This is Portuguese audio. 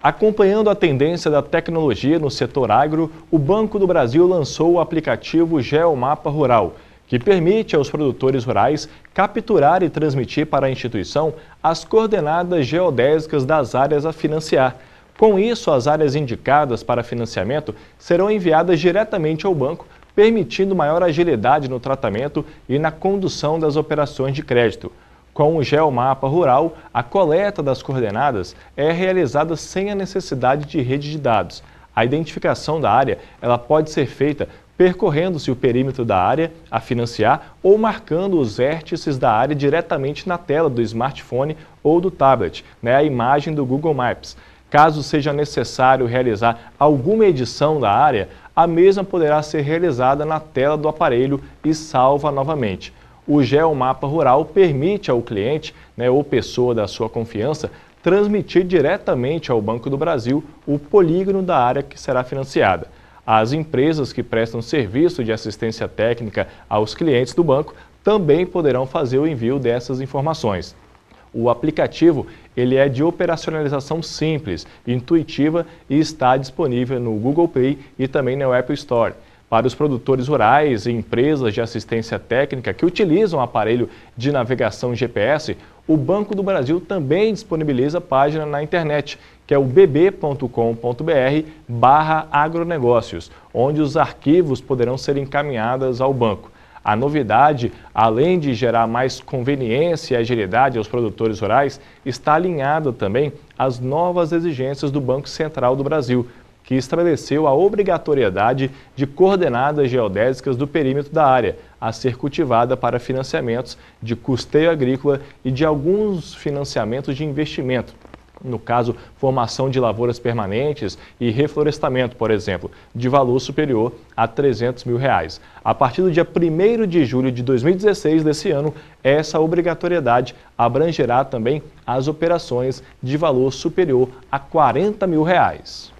Acompanhando a tendência da tecnologia no setor agro, o Banco do Brasil lançou o aplicativo Geomapa Rural, que permite aos produtores rurais capturar e transmitir para a instituição as coordenadas geodésicas das áreas a financiar. Com isso, as áreas indicadas para financiamento serão enviadas diretamente ao banco, permitindo maior agilidade no tratamento e na condução das operações de crédito. Com o Geomapa Rural, a coleta das coordenadas é realizada sem a necessidade de rede de dados. A identificação da área ela pode ser feita percorrendo-se o perímetro da área a financiar ou marcando os vértices da área diretamente na tela do smartphone ou do tablet, né, a imagem do Google Maps. Caso seja necessário realizar alguma edição da área, a mesma poderá ser realizada na tela do aparelho e salva novamente o Geomapa Rural permite ao cliente né, ou pessoa da sua confiança transmitir diretamente ao Banco do Brasil o polígono da área que será financiada. As empresas que prestam serviço de assistência técnica aos clientes do banco também poderão fazer o envio dessas informações. O aplicativo ele é de operacionalização simples, intuitiva e está disponível no Google Play e também no Apple Store para os produtores rurais e empresas de assistência técnica que utilizam aparelho de navegação GPS, o Banco do Brasil também disponibiliza página na internet, que é o bb.com.br barra agronegócios, onde os arquivos poderão ser encaminhados ao banco. A novidade, além de gerar mais conveniência e agilidade aos produtores rurais, está alinhada também às novas exigências do Banco Central do Brasil, que estabeleceu a obrigatoriedade de coordenadas geodésicas do perímetro da área a ser cultivada para financiamentos de custeio agrícola e de alguns financiamentos de investimento, no caso, formação de lavouras permanentes e reflorestamento, por exemplo, de valor superior a 300 mil reais. A partir do dia 1 de julho de 2016 desse ano, essa obrigatoriedade abrangerá também as operações de valor superior a 40 mil reais.